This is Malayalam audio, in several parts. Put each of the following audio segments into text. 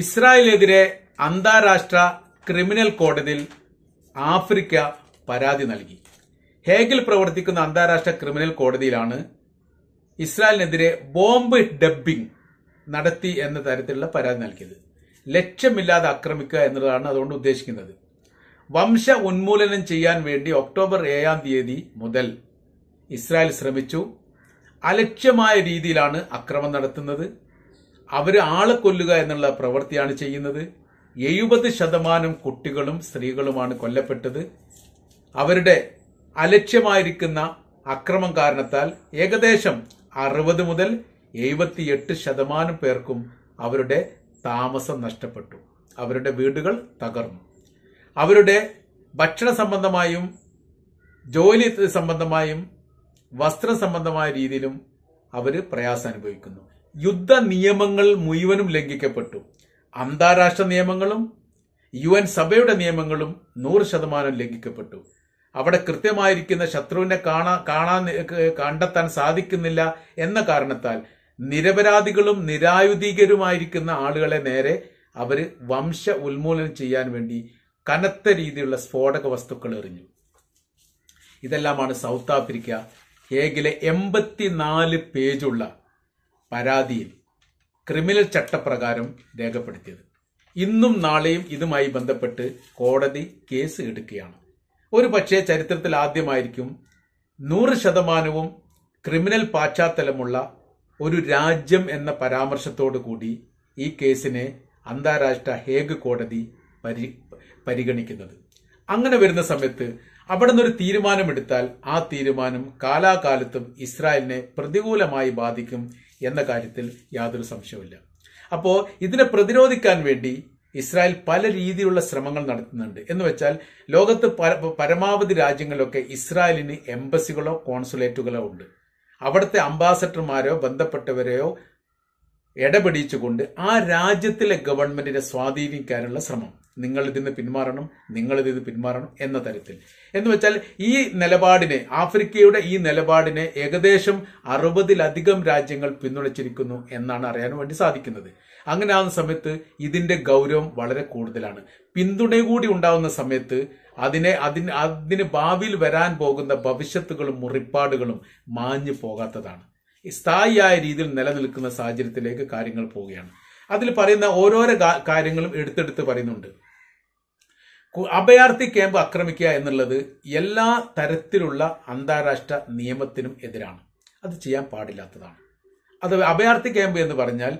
ഇസ്രായേലെതിരെ അന്താരാഷ്ട്ര ക്രിമിനൽ കോടതിയിൽ ആഫ്രിക്ക പരാതി നൽകി ഹേഗിൽ പ്രവർത്തിക്കുന്ന അന്താരാഷ്ട്ര ക്രിമിനൽ കോടതിയിലാണ് ഇസ്രായേലിനെതിരെ ബോംബ് ഡബ്ബിംഗ് നടത്തി എന്ന തരത്തിലുള്ള പരാതി നൽകിയത് ലക്ഷ്യമില്ലാതെ ആക്രമിക്കുക എന്നതാണ് അതുകൊണ്ട് ഉദ്ദേശിക്കുന്നത് വംശ ഉന്മൂലനം ചെയ്യാൻ വേണ്ടി ഒക്ടോബർ ഏഴാം തീയതി മുതൽ ഇസ്രായേൽ ശ്രമിച്ചു അലക്ഷ്യമായ രീതിയിലാണ് അക്രമം നടത്തുന്നത് അവർ ആളെ കൊല്ലുക എന്നുള്ള പ്രവൃത്തിയാണ് ചെയ്യുന്നത് എഴുപത് ശതമാനം കുട്ടികളും സ്ത്രീകളുമാണ് കൊല്ലപ്പെട്ടത് അവരുടെ അലക്ഷ്യമായിരിക്കുന്ന അക്രമം കാരണത്താൽ ഏകദേശം അറുപത് മുതൽ എഴുപത്തിയെട്ട് ശതമാനം പേർക്കും അവരുടെ താമസം നഷ്ടപ്പെട്ടു അവരുടെ വീടുകൾ തകർന്നു അവരുടെ ഭക്ഷണ സംബന്ധമായും ജോലി സംബന്ധമായും വസ്ത്ര സംബന്ധമായ രീതിയിലും അവർ പ്രയാസം അനുഭവിക്കുന്നു യുദ്ധ നിയമങ്ങൾ മുഴുവനും ലംഘിക്കപ്പെട്ടു അന്താരാഷ്ട്ര നിയമങ്ങളും യു എൻ സഭയുടെ നിയമങ്ങളും നൂറ് ശതമാനം ലംഘിക്കപ്പെട്ടു അവിടെ കൃത്യമായിരിക്കുന്ന ശത്രുവിനെ കാണാ കാണാൻ കണ്ടെത്താൻ സാധിക്കുന്നില്ല എന്ന കാരണത്താൽ നിരപരാധികളും നിരായുധീകരുമായിരിക്കുന്ന ആളുകളെ നേരെ അവർ വംശ ഉന്മൂലനം ചെയ്യാൻ വേണ്ടി കനത്ത രീതിയിലുള്ള സ്ഫോടക വസ്തുക്കൾ എറിഞ്ഞു ഇതെല്ലാമാണ് സൗത്ത് ആഫ്രിക്ക ഹേഗിലെ എൺപത്തിനാല് പേജുള്ള പരാതിയിൽ ക്രിമിനൽ ചട്ടപ്രകാരം രേഖപ്പെടുത്തിയത് ഇന്നും നാളെയും ഇതുമായി ബന്ധപ്പെട്ട് കോടതി കേസ് എടുക്കുകയാണ് ഒരു പക്ഷേ ചരിത്രത്തിൽ ആദ്യമായിരിക്കും നൂറ് ശതമാനവും ക്രിമിനൽ പാശ്ചാത്തലമുള്ള ഒരു രാജ്യം എന്ന പരാമർശത്തോടു കൂടി ഈ കേസിനെ അന്താരാഷ്ട്ര ഹേഗ് കോടതി പരി പരിഗണിക്കുന്നത് അങ്ങനെ വരുന്ന സമയത്ത് അവിടെ നിന്നൊരു തീരുമാനമെടുത്താൽ ആ തീരുമാനം കാലാകാലത്തും ഇസ്രായേലിനെ പ്രതികൂലമായി ബാധിക്കും എന്ന കാര്യത്തിൽ യാതൊരു സംശയവുമില്ല അപ്പോൾ ഇതിനെ പ്രതിരോധിക്കാൻ വേണ്ടി ഇസ്രായേൽ പല രീതിയിലുള്ള ശ്രമങ്ങൾ നടത്തുന്നുണ്ട് എന്ന് വെച്ചാൽ ലോകത്ത് പരമാവധി രാജ്യങ്ങളിലൊക്കെ ഇസ്രായേലിന് എംബസികളോ കോൺസുലേറ്റുകളോ ഉണ്ട് അവിടുത്തെ അംബാസഡർമാരോ ബന്ധപ്പെട്ടവരെയോ ഇടപെടിച്ചുകൊണ്ട് ആ രാജ്യത്തിലെ ഗവൺമെന്റിനെ സ്വാധീനിക്കാനുള്ള ശ്രമം നിങ്ങൾ ഇതിന് പിന്മാറണം നിങ്ങൾ ഇതിന് പിന്മാറണം എന്ന തരത്തിൽ എന്ന് വെച്ചാൽ ഈ നിലപാടിനെ ആഫ്രിക്കയുടെ ഈ നിലപാടിനെ ഏകദേശം അറുപതിലധികം രാജ്യങ്ങൾ പിന്തുണച്ചിരിക്കുന്നു എന്നാണ് അറിയാൻ വേണ്ടി സാധിക്കുന്നത് അങ്ങനെ ആവുന്ന സമയത്ത് ഇതിന്റെ ഗൗരവം വളരെ കൂടുതലാണ് പിന്തുണ കൂടി ഉണ്ടാവുന്ന സമയത്ത് അതിനെ അതിന് അതിന് ഭാവിയിൽ വരാൻ പോകുന്ന ഭവിഷ്യത്തുകളും മുറിപ്പാടുകളും മാഞ്ഞു പോകാത്തതാണ് സ്ഥായിയായ രീതിയിൽ നിലനിൽക്കുന്ന സാഹചര്യത്തിലേക്ക് കാര്യങ്ങൾ പോവുകയാണ് അതിൽ പറയുന്ന ഓരോരോ കാര്യങ്ങളും എടുത്തെടുത്ത് പറയുന്നുണ്ട് അഭയാർത്ഥി ക്യാമ്പ് ആക്രമിക്കുക എന്നുള്ളത് എല്ലാ തരത്തിലുള്ള അന്താരാഷ്ട്ര നിയമത്തിനും എതിരാണ് അത് ചെയ്യാൻ പാടില്ലാത്തതാണ് അത് അഭയാർത്ഥി ക്യാമ്പ് എന്ന് പറഞ്ഞാൽ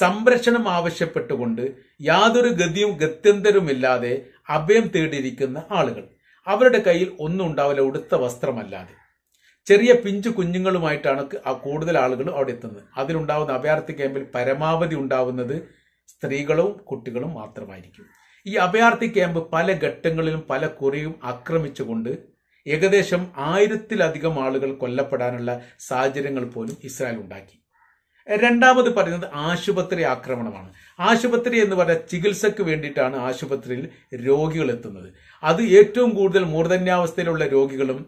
സംരക്ഷണം ആവശ്യപ്പെട്ടുകൊണ്ട് യാതൊരു ഗതിയും ഗത്യന്തരവുമില്ലാതെ അഭയം തേടിയിരിക്കുന്ന ആളുകൾ അവരുടെ കയ്യിൽ ഒന്നും ഉണ്ടാവില്ല ഉടുത്ത വസ്ത്രമല്ലാതെ ചെറിയ പിഞ്ചു കുഞ്ഞുങ്ങളുമായിട്ടാണ് ആ കൂടുതൽ ആളുകൾ അവിടെ എത്തുന്നത് അതിലുണ്ടാവുന്ന അഭയാർത്ഥി ക്യാമ്പിൽ പരമാവധി ഉണ്ടാവുന്നത് സ്ത്രീകളും കുട്ടികളും മാത്രമായിരിക്കും ഈ അഭയാർത്ഥി ക്യാമ്പ് പല ഘട്ടങ്ങളിലും പല കുറിയും ആക്രമിച്ചുകൊണ്ട് ഏകദേശം ആയിരത്തിലധികം ആളുകൾ കൊല്ലപ്പെടാനുള്ള സാഹചര്യങ്ങൾ പോലും ഇസ്രായേൽ ഉണ്ടാക്കി രണ്ടാമത് പറയുന്നത് ആശുപത്രി ആക്രമണമാണ് ആശുപത്രി എന്ന് പറഞ്ഞാൽ ചികിത്സയ്ക്ക് വേണ്ടിയിട്ടാണ് ആശുപത്രിയിൽ രോഗികൾ എത്തുന്നത് അത് ഏറ്റവും കൂടുതൽ മൂർധന്യാവസ്ഥയിലുള്ള രോഗികളും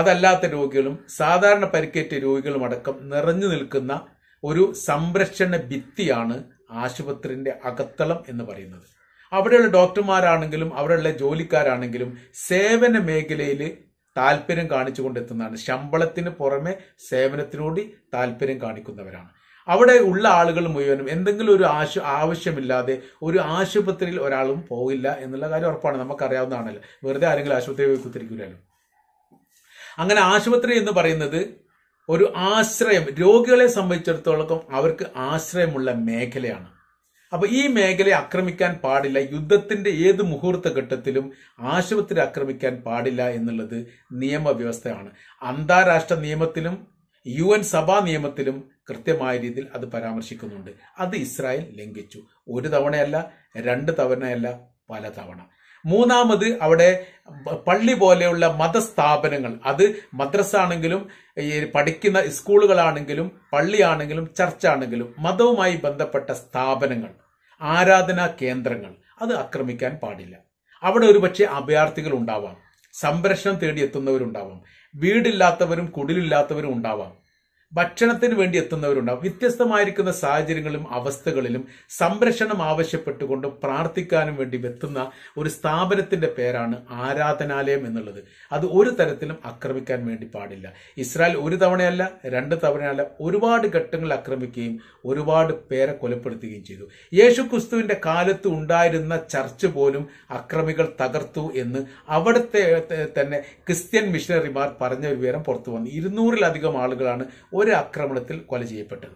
അതല്ലാത്ത രോഗികളും സാധാരണ പരിക്കേറ്റ രോഗികളും അടക്കം നിറഞ്ഞു നിൽക്കുന്ന ഒരു സംരക്ഷണ ഭിത്തിയാണ് ആശുപത്രിന്റെ അകത്തളം എന്ന് പറയുന്നത് അവിടെയുള്ള ഡോക്ടർമാരാണെങ്കിലും അവിടെയുള്ള ജോലിക്കാരാണെങ്കിലും സേവന മേഖലയിൽ താല്പര്യം കാണിച്ചു കൊണ്ടെത്തുന്നതാണ് ശമ്പളത്തിന് പുറമെ സേവനത്തിനോടി താല്പര്യം കാണിക്കുന്നവരാണ് അവിടെ ഉള്ള ആളുകൾ മുഴുവനും എന്തെങ്കിലും ഒരു ആശു ആവശ്യമില്ലാതെ ഒരു ആശുപത്രിയിൽ ഒരാളും പോകില്ല എന്നുള്ള കാര്യം ഉറപ്പാണ് നമുക്കറിയാവുന്നതാണല്ലോ വെറുതെ ആരെങ്കിലും ആശുപത്രി പോയി കുത്തിരിക്കില്ലല്ലോ അങ്ങനെ ആശുപത്രി എന്ന് പറയുന്നത് ഒരു ആശ്രയം രോഗികളെ സംബന്ധിച്ചിടത്തോളം അവർക്ക് ആശ്രയമുള്ള മേഖലയാണ് അപ്പൊ ഈ മേഖലയെ ആക്രമിക്കാൻ പാടില്ല യുദ്ധത്തിന്റെ ഏത് ഘട്ടത്തിലും ആശുപത്രി ആക്രമിക്കാൻ പാടില്ല എന്നുള്ളത് നിയമവ്യവസ്ഥയാണ് അന്താരാഷ്ട്ര നിയമത്തിലും യു എൻ സഭാ നിയമത്തിലും കൃത്യമായ രീതിയിൽ അത് പരാമർശിക്കുന്നുണ്ട് അത് ഇസ്രായേൽ ലംഘിച്ചു ഒരു തവണയല്ല രണ്ട് തവണയല്ല പല തവണ മൂന്നാമത് അവിടെ പള്ളി പോലെയുള്ള മതസ്ഥാപനങ്ങൾ അത് മദ്രസ ആണെങ്കിലും പഠിക്കുന്ന സ്കൂളുകളാണെങ്കിലും പള്ളിയാണെങ്കിലും ചർച്ചാണെങ്കിലും മതവുമായി ബന്ധപ്പെട്ട സ്ഥാപനങ്ങൾ ആരാധനാ കേന്ദ്രങ്ങൾ അത് ആക്രമിക്കാൻ പാടില്ല അവിടെ ഒരുപക്ഷെ അഭയാർത്ഥികൾ ഉണ്ടാവാം സംരക്ഷണം തേടിയെത്തുന്നവരുണ്ടാവാം വീടില്ലാത്തവരും കുടിലില്ലാത്തവരും ഉണ്ടാവാം ഭക്ഷണത്തിന് വേണ്ടി എത്തുന്നവരുണ്ടാവും വ്യത്യസ്തമായിരിക്കുന്ന സാഹചര്യങ്ങളിലും അവസ്ഥകളിലും സംരക്ഷണം ആവശ്യപ്പെട്ടുകൊണ്ട് പ്രാർത്ഥിക്കാനും വേണ്ടി എത്തുന്ന ഒരു സ്ഥാപനത്തിന്റെ പേരാണ് ആരാധനാലയം എന്നുള്ളത് അത് ഒരു തരത്തിലും ആക്രമിക്കാൻ വേണ്ടി പാടില്ല ഇസ്രായേൽ ഒരു തവണയല്ല രണ്ട് തവണയല്ല ഒരുപാട് ഘട്ടങ്ങൾ ആക്രമിക്കുകയും ഒരുപാട് പേരെ കൊലപ്പെടുത്തുകയും ചെയ്തു യേശു ക്രിസ്തുവിന്റെ കാലത്ത് ഉണ്ടായിരുന്ന ചർച്ച് പോലും അക്രമികൾ തകർത്തു എന്ന് അവിടുത്തെ തന്നെ ക്രിസ്ത്യൻ മിഷനറിമാർ പറഞ്ഞ വിവരം പുറത്തു വന്നു ഇരുന്നൂറിലധികം ആളുകളാണ് ഒരു ആക്രമണത്തിൽ കൊല ചെയ്യപ്പെട്ടത്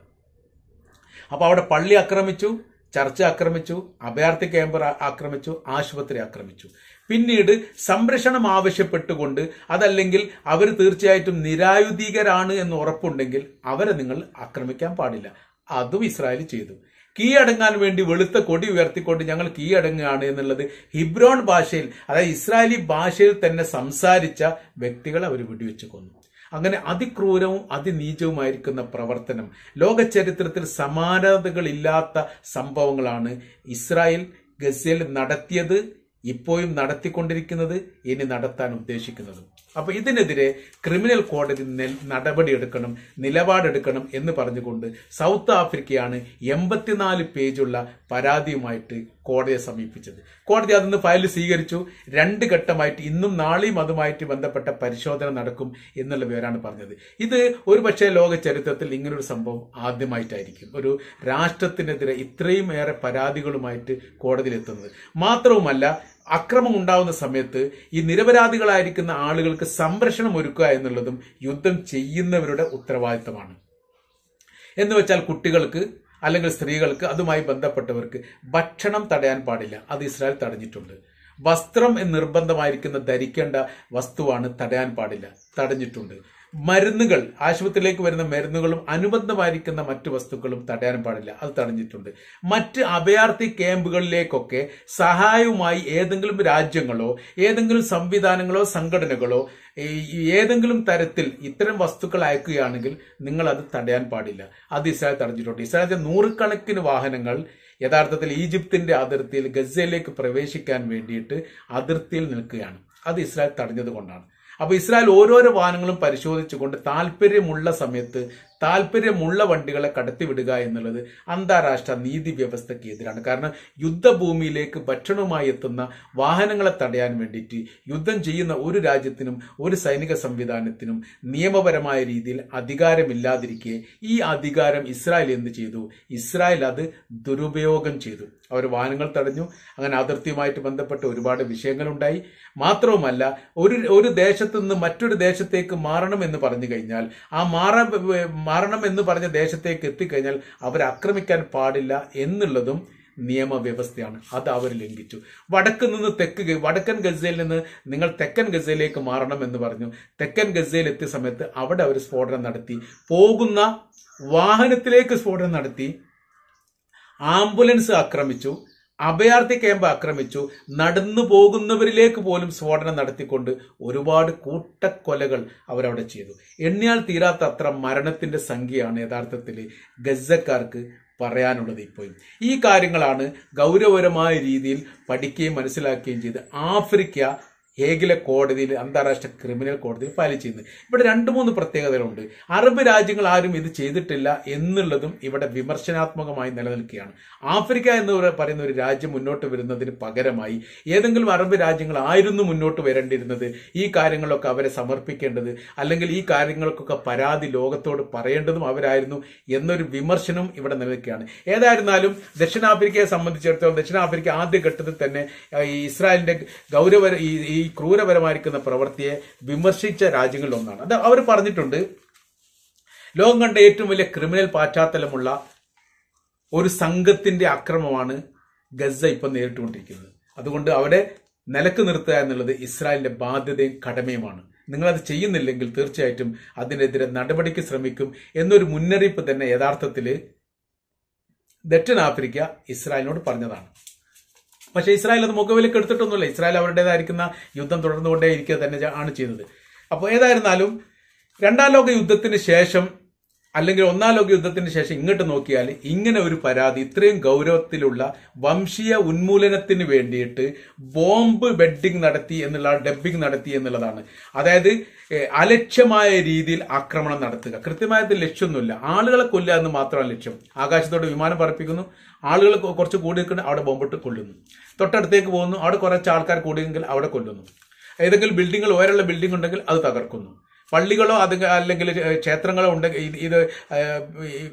അപ്പോൾ അവിടെ പള്ളി ആക്രമിച്ചു ചർച്ച ആക്രമിച്ചു അഭയാർത്ഥി ക്യാമ്പ് ആക്രമിച്ചു ആശുപത്രി ആക്രമിച്ചു പിന്നീട് സംരക്ഷണം ആവശ്യപ്പെട്ടുകൊണ്ട് അതല്ലെങ്കിൽ അവർ തീർച്ചയായിട്ടും നിരായുധീകരാണ് എന്ന് ഉറപ്പുണ്ടെങ്കിൽ അവരെ നിങ്ങൾ ആക്രമിക്കാൻ പാടില്ല അതും ഇസ്രായേൽ ചെയ്തു അടങ്ങാൻ വേണ്ടി വെളുത്ത കൊടി ഉയർത്തിക്കൊണ്ട് ഞങ്ങൾ കീഴടങ്ങുകയാണ് എന്നുള്ളത് ഹിബ്രോൺ ഭാഷയിൽ അതായത് ഇസ്രായേലി ഭാഷയിൽ തന്നെ സംസാരിച്ച വ്യക്തികൾ അവർ വെടിവെച്ച് കൊന്നു അങ്ങനെ അതിക്രൂരവും അതിനീചവുമായിരിക്കുന്ന പ്രവർത്തനം ലോക ചരിത്രത്തിൽ സമാനതകളില്ലാത്ത സംഭവങ്ങളാണ് ഇസ്രായേൽ ഗസയിൽ നടത്തിയത് ഇപ്പോഴും നടത്തിക്കൊണ്ടിരിക്കുന്നത് ഇനി നടത്താൻ ഉദ്ദേശിക്കുന്നത് അപ്പോൾ ഇതിനെതിരെ ക്രിമിനൽ കോടതി നടപടിയെടുക്കണം നിലപാടെടുക്കണം എന്ന് പറഞ്ഞുകൊണ്ട് സൗത്ത് ആഫ്രിക്കയാണ് എൺപത്തിനാല് പേജുള്ള പരാതിയുമായിട്ട് കോടതിയെ സമീപിച്ചത് കോടതി അതിന്ന് ഫയൽ സ്വീകരിച്ചു രണ്ട് ഘട്ടമായിട്ട് ഇന്നും നാളെയും അതുമായിട്ട് ബന്ധപ്പെട്ട പരിശോധന നടക്കും എന്നുള്ള വിവരമാണ് പറഞ്ഞത് ഇത് ഒരുപക്ഷെ ലോക ചരിത്രത്തിൽ ഇങ്ങനൊരു സംഭവം ആദ്യമായിട്ടായിരിക്കും ഒരു രാഷ്ട്രത്തിനെതിരെ ഇത്രയും ഏറെ പരാതികളുമായിട്ട് കോടതിയിലെത്തുന്നത് മാത്രവുമല്ല അക്രമം ഉണ്ടാവുന്ന സമയത്ത് ഈ നിരപരാധികളായിരിക്കുന്ന ആളുകൾക്ക് സംരക്ഷണം ഒരുക്കുക എന്നുള്ളതും യുദ്ധം ചെയ്യുന്നവരുടെ ഉത്തരവാദിത്തമാണ് എന്ന് വെച്ചാൽ കുട്ടികൾക്ക് അല്ലെങ്കിൽ സ്ത്രീകൾക്ക് അതുമായി ബന്ധപ്പെട്ടവർക്ക് ഭക്ഷണം തടയാൻ പാടില്ല അത് ഇസ്രായേൽ തടഞ്ഞിട്ടുണ്ട് വസ്ത്രം നിർബന്ധമായിരിക്കുന്ന ധരിക്കേണ്ട വസ്തുവാണ് തടയാൻ പാടില്ല തടഞ്ഞിട്ടുണ്ട് മരുന്നുകൾ ആശുപത്രിയിലേക്ക് വരുന്ന മരുന്നുകളും അനുബന്ധമായിരിക്കുന്ന മറ്റു വസ്തുക്കളും തടയാൻ പാടില്ല അത് തടഞ്ഞിട്ടുണ്ട് മറ്റ് അഭയാർത്ഥി ക്യാമ്പുകളിലേക്കൊക്കെ സഹായവുമായി ഏതെങ്കിലും രാജ്യങ്ങളോ ഏതെങ്കിലും സംവിധാനങ്ങളോ സംഘടനകളോ ഏതെങ്കിലും തരത്തിൽ ഇത്തരം വസ്തുക്കൾ അയക്കുകയാണെങ്കിൽ നിങ്ങൾ അത് തടയാൻ പാടില്ല അത് ഇസ്രായേൽ തടഞ്ഞിട്ടുണ്ട് ഇസ്രായേലിന്റെ നൂറുകണക്കിന് വാഹനങ്ങൾ യഥാർത്ഥത്തിൽ ഈജിപ്തിന്റെ അതിർത്തിയിൽ ഗസയിലേക്ക് പ്രവേശിക്കാൻ വേണ്ടിയിട്ട് അതിർത്തിയിൽ നിൽക്കുകയാണ് അത് ഇസ്രായേൽ തടഞ്ഞതുകൊണ്ടാണ് അപ്പോൾ ഇസ്രായേൽ ഓരോരോ വാഹനങ്ങളും പരിശോധിച്ചുകൊണ്ട് താല്പര്യമുള്ള സമയത്ത് താല്പര്യമുള്ള വണ്ടികളെ കടത്തിവിടുക എന്നുള്ളത് അന്താരാഷ്ട്ര നീതി വ്യവസ്ഥയ്ക്ക് എതിരാണ് കാരണം യുദ്ധഭൂമിയിലേക്ക് ഭക്ഷണവുമായി എത്തുന്ന വാഹനങ്ങളെ തടയാൻ വേണ്ടിയിട്ട് യുദ്ധം ചെയ്യുന്ന ഒരു രാജ്യത്തിനും ഒരു സൈനിക സംവിധാനത്തിനും നിയമപരമായ രീതിയിൽ അധികാരമില്ലാതിരിക്കെ ഈ അധികാരം ഇസ്രായേൽ എന്ത് ചെയ്തു ഇസ്രായേൽ അത് ദുരുപയോഗം ചെയ്തു അവർ വാഹനങ്ങൾ തടഞ്ഞു അങ്ങനെ അതിർത്തിയുമായിട്ട് ബന്ധപ്പെട്ട് ഒരുപാട് വിഷയങ്ങളുണ്ടായി മാത്രവുമല്ല ഒരു ഒരു ദേശത്തു നിന്ന് മറ്റൊരു ദേശത്തേക്ക് മാറണം എന്ന് പറഞ്ഞു കഴിഞ്ഞാൽ ആ മാറാൻ മരണം എന്ന് പറഞ്ഞ ദേശത്തേക്ക് എത്തിക്കഴിഞ്ഞാൽ അവർ ആക്രമിക്കാൻ പാടില്ല എന്നുള്ളതും നിയമവ്യവസ്ഥയാണ് അത് അവർ ലംഘിച്ചു വടക്ക് നിന്ന് തെക്ക് വടക്കൻ ഗസയിൽ നിന്ന് നിങ്ങൾ തെക്കൻ ഗസയിലേക്ക് മാറണം എന്ന് പറഞ്ഞു തെക്കൻ ഗസയിൽ എത്തിയ സമയത്ത് അവിടെ അവർ സ്ഫോടനം നടത്തി പോകുന്ന വാഹനത്തിലേക്ക് സ്ഫോടനം നടത്തി ആംബുലൻസ് ആക്രമിച്ചു അഭയാർത്ഥി ക്യാമ്പ് ആക്രമിച്ചു നടന്നു പോകുന്നവരിലേക്ക് പോലും സ്ഫോടനം നടത്തിക്കൊണ്ട് ഒരുപാട് കൂട്ടക്കൊലകൾ അവരവിടെ ചെയ്തു എണ്ണിയാൽ തീരാത്ത അത്ര മരണത്തിന്റെ സംഖ്യയാണ് യഥാർത്ഥത്തിൽ ഗസക്കാർക്ക് പറയാനുള്ളത് ഇപ്പോഴും ഈ കാര്യങ്ങളാണ് ഗൗരവപരമായ രീതിയിൽ പഠിക്കുകയും മനസ്സിലാക്കുകയും ചെയ്ത് ആഫ്രിക്ക ഹേഗിലെ കോടതിയിൽ അന്താരാഷ്ട്ര ക്രിമിനൽ കോടതിയിൽ ഫയൽ ചെയ്യുന്നത് ഇവിടെ രണ്ട് മൂന്ന് പ്രത്യേകതകളുണ്ട് അറബ് രാജ്യങ്ങൾ ആരും ഇത് ചെയ്തിട്ടില്ല എന്നുള്ളതും ഇവിടെ വിമർശനാത്മകമായി നിലനിൽക്കുകയാണ് ആഫ്രിക്ക എന്ന് പറയുന്ന ഒരു രാജ്യം മുന്നോട്ട് വരുന്നതിന് പകരമായി ഏതെങ്കിലും അറബ് രാജ്യങ്ങൾ ആയിരുന്നു മുന്നോട്ട് വരേണ്ടിയിരുന്നത് ഈ കാര്യങ്ങളൊക്കെ അവരെ സമർപ്പിക്കേണ്ടത് അല്ലെങ്കിൽ ഈ കാര്യങ്ങൾക്കൊക്കെ പരാതി ലോകത്തോട് പറയേണ്ടതും അവരായിരുന്നു എന്നൊരു വിമർശനം ഇവിടെ നിലനിൽക്കുകയാണ് ഏതായിരുന്നാലും ദക്ഷിണാഫ്രിക്കയെ സംബന്ധിച്ചിടത്തോളം ദക്ഷിണാഫ്രിക്ക ആദ്യ ഘട്ടത്തിൽ തന്നെ ഇസ്രായേലിന്റെ ഗൗരവ ഈ ക്രൂരപരമായിരിക്കുന്ന പ്രവൃത്തിയെ വിമർശിച്ച രാജ്യങ്ങളിൽ ഒന്നാണ് അത് അവർ പറഞ്ഞിട്ടുണ്ട് ലോകം കണ്ട ഏറ്റവും വലിയ ക്രിമിനൽ പാശ്ചാത്തലമുള്ള ഒരു സംഘത്തിന്റെ അക്രമമാണ് ഗസ ഇപ്പൊ നേരിട്ടുകൊണ്ടിരിക്കുന്നത് അതുകൊണ്ട് അവിടെ നിലക്ക് നിർത്തുക എന്നുള്ളത് ഇസ്രായേലിന്റെ ബാധ്യതയും കടമയുമാണ് നിങ്ങളത് ചെയ്യുന്നില്ലെങ്കിൽ തീർച്ചയായിട്ടും അതിനെതിരെ നടപടിക്ക് ശ്രമിക്കും എന്നൊരു മുന്നറിയിപ്പ് തന്നെ യഥാർത്ഥത്തിൽ ദക്ഷിണാഫ്രിക്ക ഇസ്രായേലിനോട് പറഞ്ഞതാണ് പക്ഷേ ഇസ്രായേൽ അത് മുഖവിലേക്ക് എടുത്തിട്ടൊന്നുമില്ല ഇസ്രായേൽ അവരുടേതായിരിക്കുന്ന യുദ്ധം തുടർന്നുകൊണ്ടേ ഇരിക്കുക തന്നെ ആണ് ചെയ്തത് അപ്പോൾ ഏതായിരുന്നാലും രണ്ടാം ലോക യുദ്ധത്തിന് ശേഷം അല്ലെങ്കിൽ ഒന്നാം ലോക യുദ്ധത്തിന് ശേഷം ഇങ്ങോട്ട് നോക്കിയാൽ ഇങ്ങനെ ഒരു പരാതി ഇത്രയും ഗൗരവത്തിലുള്ള വംശീയ ഉന്മൂലനത്തിന് വേണ്ടിയിട്ട് ബോംബ് ബെഡിങ് നടത്തി എന്നുള്ള ഡബ്ബിംഗ് നടത്തി എന്നുള്ളതാണ് അതായത് അലക്ഷ്യമായ രീതിയിൽ ആക്രമണം നടത്തുക കൃത്യമായത് ലക്ഷ്യമൊന്നുമില്ല ആളുകളെ കൊല്ലുക എന്ന് മാത്രമാണ് ലക്ഷ്യം ആകാശത്തോട് വിമാനം പറപ്പിക്കുന്നു ആളുകൾ കുറച്ച് കൂടി നിൽക്കുന്നു അവിടെ ബോംബിട്ട് കൊല്ലുന്നു തൊട്ടടുത്തേക്ക് പോകുന്നു അവിടെ കുറച്ച് ആൾക്കാർ കൂടിയെങ്കിൽ അവിടെ കൊല്ലുന്നു ഏതെങ്കിലും ബിൽഡിങ്ങുകൾ ഓരോ ബിൽഡിംഗ് ഉണ്ടെങ്കിൽ അത് തകർക്കുന്നു പള്ളികളോ അത് അല്ലെങ്കിൽ ക്ഷേത്രങ്ങളോ ഉണ്ടെങ്കിൽ ഇത്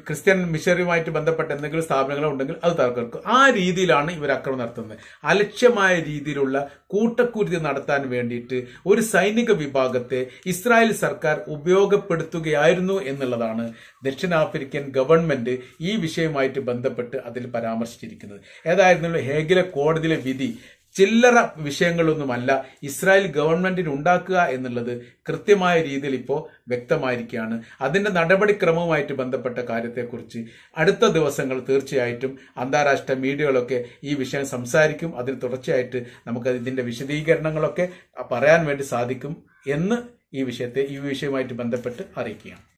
ക്രിസ്ത്യൻ മിഷനറിയുമായിട്ട് ബന്ധപ്പെട്ട എന്തെങ്കിലും സ്ഥാപനങ്ങളോ ഉണ്ടെങ്കിൽ അത് തകർക്കും ആ രീതിയിലാണ് ഇവർ അക്രമം നടത്തുന്നത് അലക്ഷ്യമായ രീതിയിലുള്ള കൂട്ടക്കുരുതി നടത്താൻ വേണ്ടിയിട്ട് ഒരു സൈനിക വിഭാഗത്തെ ഇസ്രായേൽ സർക്കാർ ഉപയോഗപ്പെടുത്തുകയായിരുന്നു എന്നുള്ളതാണ് ദക്ഷിണാഫ്രിക്കൻ ഗവൺമെന്റ് ഈ വിഷയവുമായിട്ട് ബന്ധപ്പെട്ട് അതിൽ പരാമർശിച്ചിരിക്കുന്നത് ഏതായിരുന്നു ഹേഗിലെ കോടതിയിലെ വിധി ചില്ലറ വിഷയങ്ങളൊന്നുമല്ല ഇസ്രായേൽ ഗവൺമെന്റിന് ഉണ്ടാക്കുക എന്നുള്ളത് കൃത്യമായ രീതിയിൽ ഇപ്പോൾ വ്യക്തമായിരിക്കുകയാണ് അതിന്റെ നടപടിക്രമവുമായിട്ട് ബന്ധപ്പെട്ട കാര്യത്തെക്കുറിച്ച് അടുത്ത ദിവസങ്ങൾ തീർച്ചയായിട്ടും അന്താരാഷ്ട്ര മീഡിയകളൊക്കെ ഈ വിഷയം സംസാരിക്കും അതിന് തുടർച്ചയായിട്ട് നമുക്ക് ഇതിന്റെ വിശദീകരണങ്ങളൊക്കെ പറയാൻ വേണ്ടി സാധിക്കും എന്ന് ഈ വിഷയത്തെ ഈ വിഷയവുമായിട്ട് ബന്ധപ്പെട്ട് അറിയിക്കുകയാണ്